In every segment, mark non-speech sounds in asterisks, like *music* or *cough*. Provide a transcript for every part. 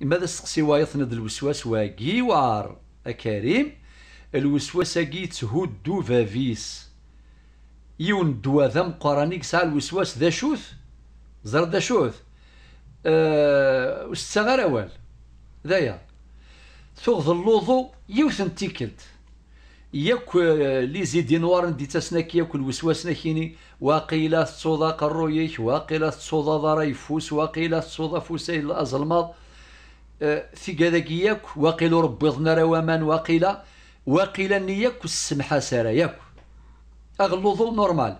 لماذا سقسي وايطنا ذا الوسواس واقي وار أكريم الوسواس اكي دو فافيس يون دوا ذا مقارني كسع الوسواس ذا شوث زر ذا شوث أه وستغار أوال ذايا ثغض اللوضو يوثن تيكلت ياك آه، لي زيدي نوار ندي تسناك ياك الوسواس ناكيني واقيلا تصودا قرويك واقيلا تصودا ضرايفوس واقيلا تصودا فوسيل الازلماض ثقادك ياك وقيل ربي ظنا روامان وقيل وقيل نياك والسمحة السمحه سارا أغلو ظل نورمال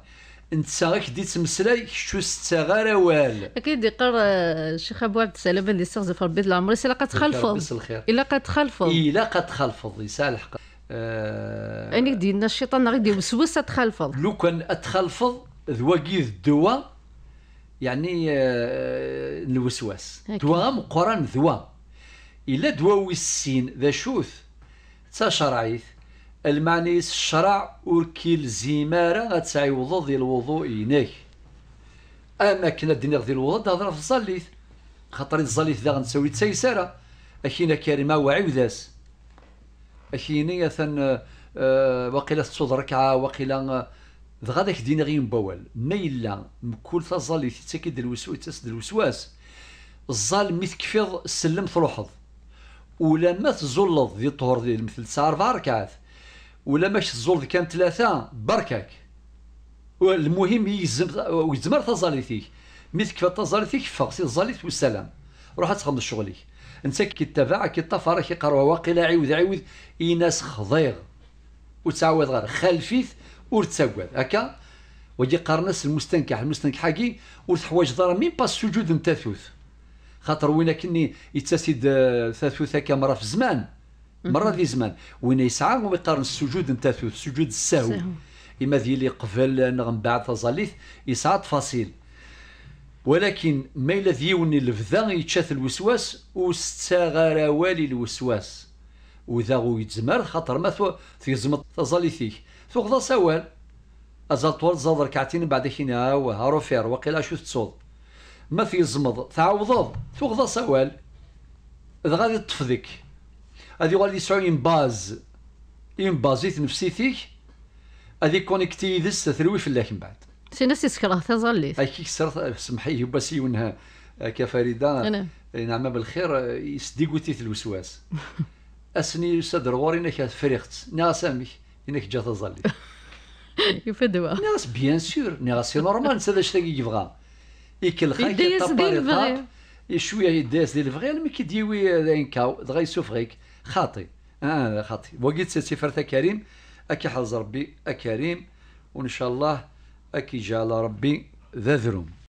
انت ساغك دي تمسلاي شو ستا وال اكيد يقر آه، الشيخ ابو عبد السلام اللي استغزف ربي طول عمره الا الخير الا كتخلفض الا كتخلفض يسال الحق أه... يعني دينا الشيطان غادي يوسوس تخلفض لو كان اتخلفض ذواكي الدواء يعني آه، الوسواس دواء قران ذواء إلا دواوي السين ذا شوث تا شرعيث المعني الشرع وركيل غتسعي غتعيوض ذي الوضوء يناك أما كنا الدنيا ذي الوضوء تهضر في الزليث خاطر الزليث ذا غنساوي تسيسارة أخينا كريمة وعيوذاس أخيني ثان آه، آه، وقيلا تصود ركعة وقيلا دغا آه، داك دين غي مبوال ما إلا مكول تا تاكيد الوسواس تسد الوسواس الظال مي تكفيض السلم تروحض ولا ما تزلط ذي الطهور ذي مثل تسع اربع ركعات ماش تزلط كان ثلاثه بركك والمهم يزم ويزمر تزاليتيك مثل تكفى تزاليتيك كفى تزاليت والسلام روح تخلص شغلك انت كي تتابع كي طفر كي قروا واقيلا عيوذ عيوذ ايناس خضيغ وتعوذ غير خلفيث ورتسود هكا ويجي قرنس المستنكح المستنكح حقي وتحوايج ضرر مين با السجود نتا ثوث خاطر وين كني يتسد ثاثوث هكا مره في زمان مره في زمان وين يسعى ويقارن السجود نتاع السجود السهو اما اللي قفل نغم بعد تظليث يسعى تفاصيل ولكن ما الا ديوني الفذا يتشاث الوسواس وستغار والي الوسواس وذا يتزمر خاطر ما تيزمر تظليثيك غضا سوال ازال طول زاد ركعتين بعد حين هو هارو فير وقيلا شو تصوت ما في زمض تعوضض تغضى سوال إذا غادي تطف هذه غادي يسعو إمباز إمبازيت فيك هذه كونيكتي ذس تثروي فلاك من بعد سي ناس يسكره تظليت اي كي كسر سمحي وباسي بس يونها كفريدة نعم بالخير يسديكوتي الوسواس *laughs* اسني صدر غوري انك فريقت نا سامي انك جا تزلي *laughs* يفدوا ناس بيان سور ناس سي نورمال نسى ذا شتاكي يبغى يكلخا يديس دي الفغير شويه يديس ديال الفغير مي كيديوي كاو دغا غيك خاطي اه خاطي وقيت سي فرتا كريم اكي حظ ربي اكريم وان شاء الله اكي جال ربي ذا ذروم